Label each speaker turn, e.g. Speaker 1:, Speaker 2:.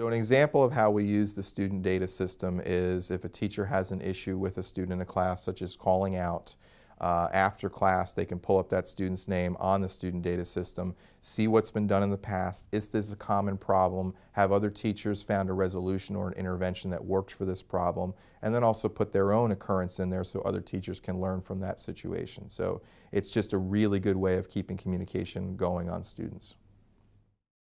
Speaker 1: So an example of how we use the student data system is if a teacher has an issue with a student in a class, such as calling out uh, after class, they can pull up that student's name on the student data system, see what's been done in the past, is this a common problem, have other teachers found a resolution or an intervention that worked for this problem, and then also put their own occurrence in there so other teachers can learn from that situation. So it's just a really good way of keeping communication going on students.